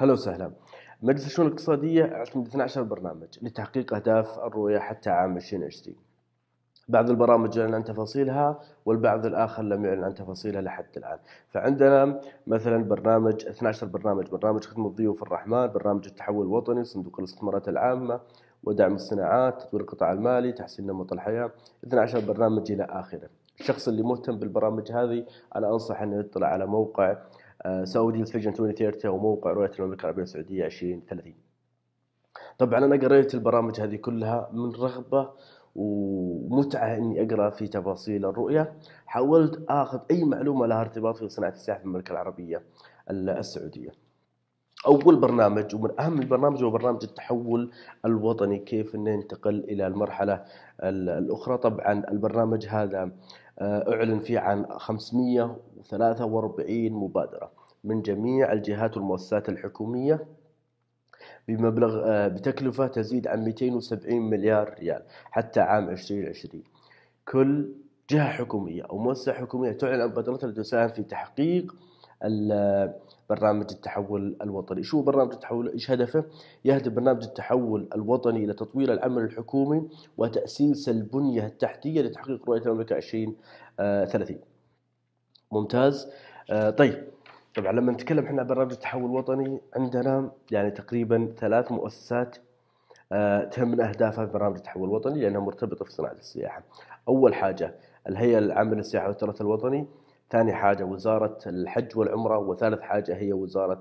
هلا وسهلا مجلس الشؤون الاقتصادية اعتمد 12 برنامج لتحقيق أهداف الرؤية حتى عام 2020 بعض البرامج أعلن عن تفاصيلها والبعض الآخر لم يعلن عن تفاصيلها لحد الآن فعندنا مثلا برنامج 12 برنامج برنامج خدمة ضيوف الرحمن برنامج التحول الوطني صندوق الاستثمارات العامة ودعم الصناعات تطوير القطاع المالي تحسين نمط الحياة 12 برنامج إلى آخره الشخص اللي مهتم بالبرامج هذه أنا أنصح أنه يطلع على موقع آه، سعوديز فيجن 2030 وموقع رؤيه المملكه العربيه السعوديه 2030 طبعا انا قريت البرامج هذه كلها من رغبه ومتعه اني اقرا في تفاصيل الرؤيه حاولت اخذ اي معلومه لها ارتباط في صناعه السياحه في المملكه العربيه السعوديه اول برنامج ومن اهم البرنامج هو برنامج التحول الوطني كيف انه ينتقل الى المرحله الاخرى طبعا البرنامج هذا آه، أعلن فيه عن 543 مبادرة من جميع الجهات والمؤسسات الحكومية بمبلغ آه، بتكلفة تزيد عن 270 مليار ريال حتى عام 2020 كل جهة حكومية أو مؤسسة حكومية تعلن عن مبادرتها لتساهم في تحقيق برنامج التحول الوطني شو برنامج التحول ايش هدفه يهدف برنامج التحول الوطني الى تطوير العمل الحكومي وتاسيس البنيه التحتيه لتحقيق رؤيه المملكه 2030 آه، ممتاز آه، طيب طبعا لما نتكلم احنا عن برنامج التحول الوطني عندنا يعني تقريبا ثلاث مؤسسات آه، تهم من اهدافها في برنامج التحول الوطني لانها مرتبطه في صناعه السياحه. اول حاجه الهيئه العامه للسياحه والتراث الوطني ثاني حاجة وزارة الحج والعمرة وثالث حاجة هي وزارة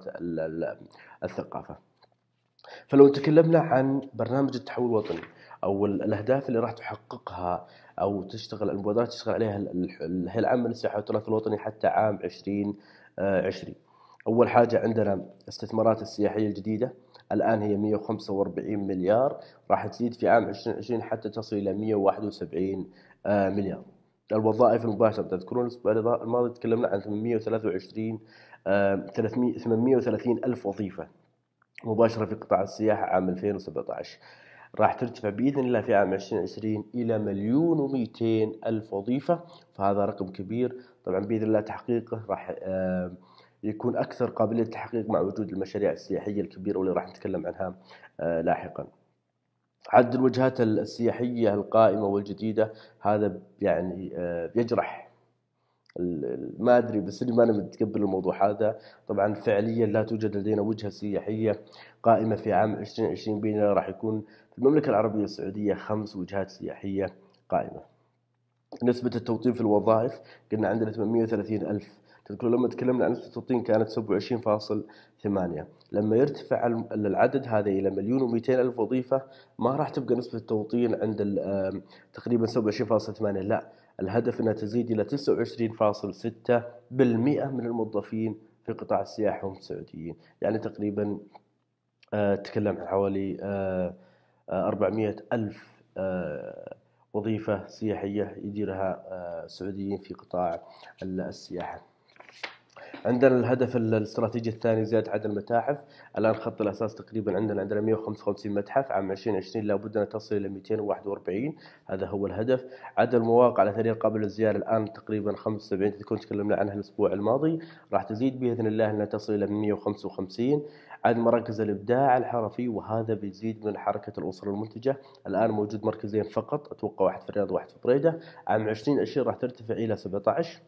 الثقافة فلو تكلمنا عن برنامج التحول الوطني أو الأهداف اللي راح تحققها أو تشتغل المبادرات تشتغل عليها الهيئة العامة للسياحة والتراث الوطني حتى عام 2020 آه، أول حاجة عندنا استثمارات السياحية الجديدة الآن هي 145 مليار راح تزيد في عام 2020 حتى تصل إلى 171 آه، مليار الوظائف المباشرة تذكرون الأسبوع الماضي تكلمنا عن 823 300 830 ألف وظيفة مباشرة في قطاع السياحة عام 2017 راح ترتفع بإذن الله في عام 2020 إلى مليون ومئتين ألف وظيفة فهذا رقم كبير طبعا بإذن الله تحقيقه راح آه، يكون أكثر قابلية للتحقيق مع وجود المشاريع السياحية الكبيرة واللي راح نتكلم عنها آه، لاحقاً عد الوجهات السياحية القائمة والجديدة هذا يعني آه، بيجرح ما ادري بس اني ما انا متقبل الموضوع هذا طبعا فعليا لا توجد لدينا وجهه سياحيه قائمه في عام 2020 بيننا راح يكون في المملكه العربيه السعوديه خمس وجهات سياحيه قائمه نسبة التوطين في الوظائف قلنا عندنا 830 ألف تذكروا لما تكلمنا عن نسبة التوطين كانت 27.5 ثمانية لما يرتفع العدد هذا إلى مليون ومئتين ألف وظيفة ما راح تبقى نسبة التوطين عند تقريبا 27.8 لا الهدف أنها تزيد إلى 29.6% من الموظفين في قطاع السياحة هم سعوديين يعني تقريبا آه، تكلم عن حوالي 400 آه، آه، ألف وظيفة سياحية يديرها سعوديين في قطاع السياحة عندنا الهدف الاستراتيجي الثاني زياده عدد المتاحف الان خط الاساس تقريبا عندنا عندنا 155 متحف عام 2020 لابد ان تصل الى 241 هذا هو الهدف عدد المواقع الاثريه القابله للزياره الان تقريبا 75 كنت تكلمنا عنها الاسبوع الماضي راح تزيد باذن الله انها تصل الى 155 عدد مراكز الابداع الحرفي وهذا بيزيد من حركه الاسر المنتجه الان موجود مركزين فقط اتوقع واحد في الرياض وواحد في بريده عام 2020 راح ترتفع الى 17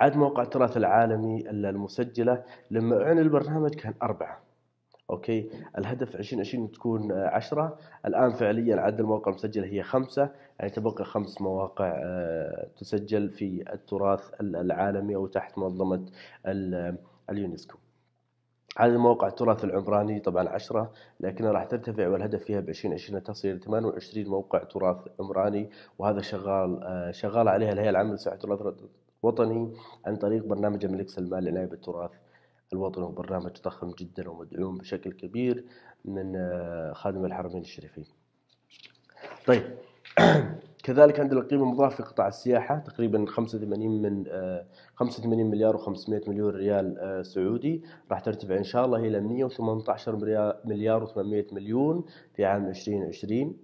عدد مواقع التراث العالمي المسجله لما اعلن البرنامج كان اربعه اوكي الهدف 2020 تكون 10 الان فعليا عدد المواقع المسجله هي خمسه يعني تبقى خمس مواقع آه، تسجل في التراث العالمي او تحت منظمه اليونسكو عدد مواقع التراث العمراني طبعا 10 لكن راح ترتفع والهدف فيها ب 2020 تصل الى 28 موقع تراث عمراني وهذا شغال آه، شغال عليها الهيئه العامه للسياحه التراث وطني عن طريق برنامج الملك سلمان لنائب بالتراث الوطني وبرنامج ضخم جدا ومدعوم بشكل كبير من آه، خادم الحرمين الشريفين طيب كذلك عندنا القيمة المضافة في قطاع السياحة تقريبا 85 من 85 آه، مليار و500 مليون ريال آه، سعودي راح ترتفع إن شاء الله إلى 118 مليار و800 مليون في عام 2020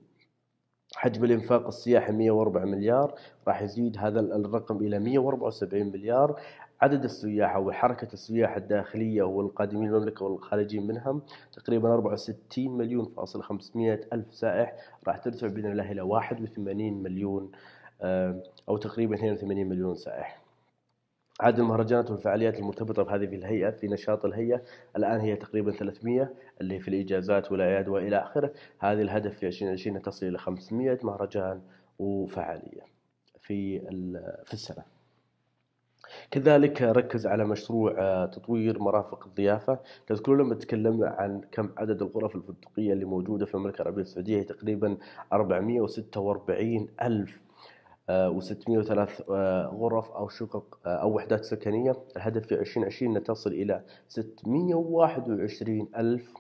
حجم الانفاق السياحي 104 مليار راح يزيد هذا الرقم الى 174 مليار عدد السياحة وحركة السياحة الداخلية والقادمين المملكة والخارجين منهم تقريبا 64 مليون فاصل 500 ألف سائح راح ترتفع بإذن الله إلى 81 مليون آه، أو تقريبا 82 مليون سائح عدد المهرجانات والفعاليات المرتبطة بهذه الهيئة في نشاط الهيئة الآن هي تقريبا 300 اللي في الإجازات والأعياد وإلى آخره هذه الهدف في 2020 تصل إلى 500 مهرجان وفعالية في في السنة كذلك ركز على مشروع آه، تطوير مرافق الضيافة تذكرون لما تكلمنا عن كم عدد الغرف الفندقية اللي موجودة في المملكة العربية السعودية هي تقريبا 446 ألف آه، و603 آه، غرف أو شقق آه، أو وحدات سكنية الهدف في 2020 نتصل إلى 621 ألف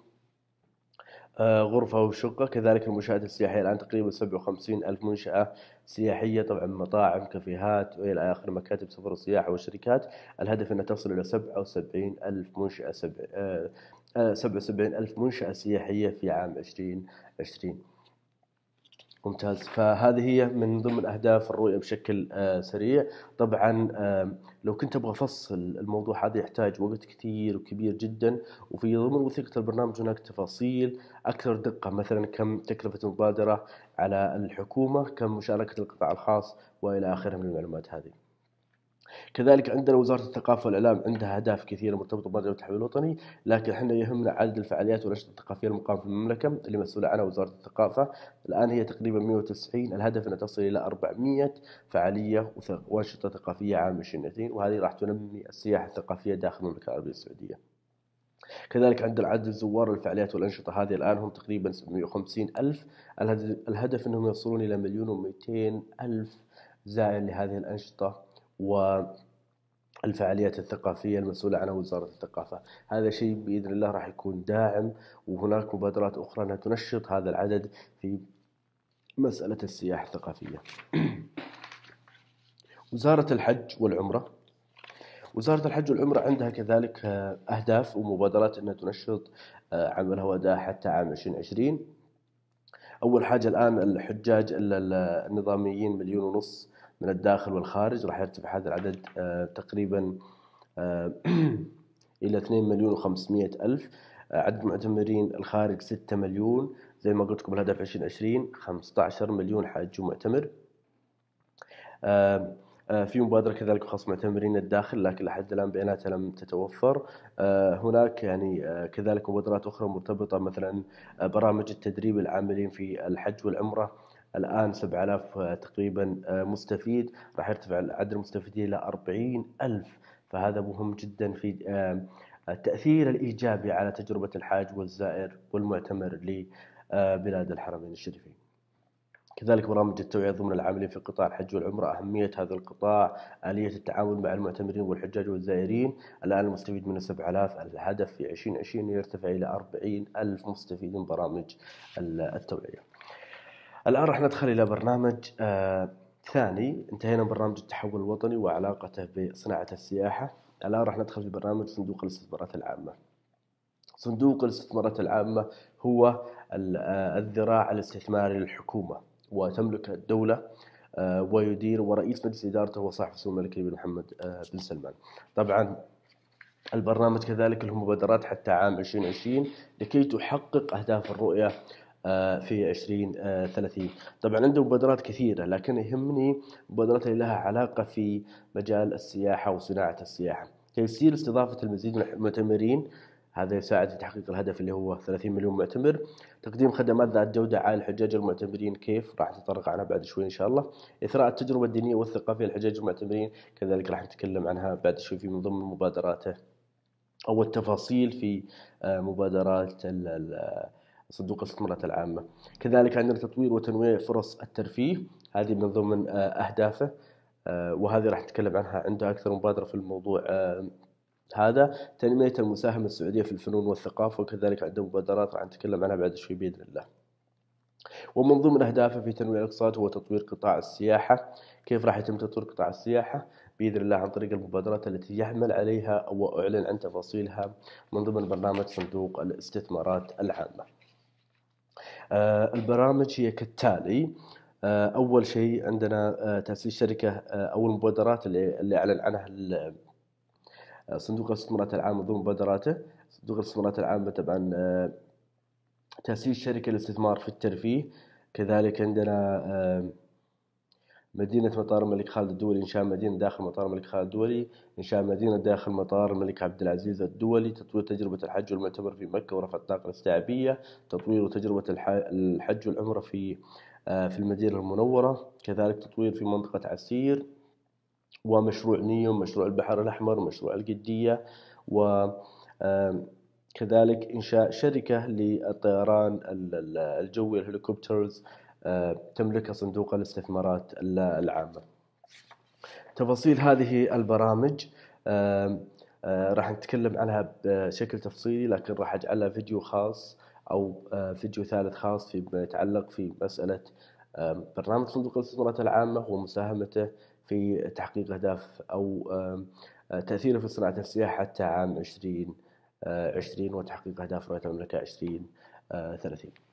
غرفة وشقة كذلك المشاهد السياحية الآن تقريبا 57 ألف منشأة سياحية طبعا مطاعم كافيهات وإلى آخر مكاتب سفر السياحة والشركات الهدف أن تصل إلى 77 ألف منشأة 77 ألف منشأة سياحية في عام 2020 ممتاز فهذه هي من ضمن اهداف الرؤيه بشكل آه، سريع طبعا لو كنت ابغى افصل الموضوع هذا يحتاج وقت كثير وكبير جدا وفي ضمن وثيقه البرنامج هناك تفاصيل اكثر دقه مثلا كم تكلفه المبادره على الحكومه كم مشاركه القطاع الخاص والى اخره من المعلومات هذه كذلك عندنا وزاره الثقافه والاعلام عندها اهداف كثيره مرتبطه بمبادره التحول الوطني، لكن احنا يهمنا عدد الفعاليات والانشطه الثقافيه المقامه في المملكه اللي مسؤوله عنها وزاره الثقافه، الان هي تقريبا 190 الهدف انها تصل الى 400 فعاليه وانشطه ثقافيه عام 2020 وهذه راح تنمي السياحه الثقافيه داخل المملكه العربيه السعوديه. كذلك عندنا عدد الزوار للفعاليات والأنشطة هذه الآن هم تقريبا 750 ألف الهدف أنهم يصلون إلى مليون و200 ألف زائر لهذه الأنشطة والفعاليات الثقافية المسؤولة عنها وزارة الثقافة هذا شيء بإذن الله راح يكون داعم وهناك مبادرات أخرى أنها تنشط هذا العدد في مسألة السياحة الثقافية وزارة الحج والعمرة وزارة الحج والعمرة عندها كذلك آه، أهداف ومبادرات أنها تنشط آه، عملها وأداءها حتى عام 2020 أول حاجة الآن الحجاج النظاميين مليون ونص من الداخل والخارج راح يرتفع هذا العدد آه، تقريبا آه، إلى 2 مليون و500 ألف آه، عدد المعتمرين الخارج 6 مليون زي ما قلت لكم الهدف 2020 15 مليون حاج ومعتمر في مبادرة كذلك خاص معتمرين الداخل لكن لحد الآن بياناتها لم تتوفر هناك يعني كذلك مبادرات أخرى مرتبطة مثلا برامج التدريب العاملين في الحج والعمرة الان 7000 آه، تقريبا آه، مستفيد راح يرتفع عدد المستفيدين الى 40000 فهذا مهم جدا في التاثير آه، الايجابي على تجربه الحاج والزائر والمعتمر لبلاد الحرمين الشريفين. كذلك برامج التوعية ضمن العاملين في قطاع الحج والعمرة أهمية هذا القطاع آلية التعامل مع المعتمرين والحجاج والزائرين الآن المستفيد من 7000 الهدف في 2020 يرتفع إلى 40000 مستفيد من برامج التوعية الآن راح ندخل إلى برنامج آه ثاني انتهينا من برنامج التحول الوطني وعلاقته بصناعة السياحة الآن راح ندخل في برنامج صندوق الاستثمارات العامة صندوق الاستثمارات العامة هو آه، الذراع الاستثماري للحكومة وتملك الدولة آه، ويدير ورئيس مجلس إدارته هو صاحب السمو الملكي بن محمد آه، بن سلمان طبعا البرنامج كذلك له مبادرات حتى عام 2020 لكي تحقق أهداف الرؤية آه، في 2030 آه، طبعا عنده مبادرات كثيرة لكن يهمني مبادرات اللي لها علاقة في مجال السياحة وصناعة السياحة تيسير استضافة المزيد من المعتمرين هذا يساعد في تحقيق الهدف اللي هو 30 مليون معتمر تقديم خدمات ذات جودة على الحجاج المعتمرين كيف راح نتطرق عنها بعد شوي إن شاء الله إثراء التجربة الدينية والثقافية للحجاج المعتمرين كذلك راح نتكلم عنها بعد شوي في من ضمن مبادراته أو التفاصيل في آه، مبادرات صندوق الاستثمارات العامة كذلك عندنا تطوير وتنويع فرص الترفيه هذه من ضمن آه، أهدافه آه، وهذه راح نتكلم عنها عنده أكثر مبادرة في الموضوع آه، هذا تنمية المساهمة السعودية في الفنون والثقافة وكذلك عنده مبادرات راح نتكلم عنها بعد شوي بإذن الله ومن ضمن أهدافه في تنويع الاقتصاد هو تطوير قطاع السياحة كيف راح يتم تطوير قطاع السياحة بإذن الله عن طريق المبادرات التي يعمل عليها وأعلن عن تفاصيلها من ضمن برنامج صندوق الاستثمارات العامة آه، البرامج هي كالتالي آه، اول شيء عندنا آه، تاسيس شركه او المبادرات اللي, اللي اعلن عنها صندوق الاستثمارات العامه ضمن مبادراته صندوق الاستثمارات العامه طبعا تاسيس شركه للاستثمار في الترفيه كذلك عندنا مدينة مطار الملك خالد الدولي إنشاء مدينة داخل مطار الملك خالد الدولي إنشاء مدينة داخل مطار الملك عبد العزيز الدولي تطوير تجربة الحج والمعتمر في مكة ورفع الطاقة الاستيعابية تطوير تجربة الحج والعمرة في آه، في المدينة المنورة كذلك تطوير في منطقة عسير ومشروع نيوم مشروع البحر الأحمر مشروع القدية و آه، كذلك إنشاء شركة للطيران الجوي الهليكوبترز آه، تملكها صندوق الاستثمارات العامة تفاصيل هذه البرامج آه، آه، راح نتكلم عنها بشكل تفصيلي لكن راح أجعلها فيديو خاص أو فيديو ثالث خاص فيما يتعلق في مسألة برنامج صندوق الاستثمارات العامة ومساهمته في تحقيق أهداف أو تأثيره في صناعة السياحة حتى عام 20 20 وتحقيق أهداف رؤية المملكة 20 30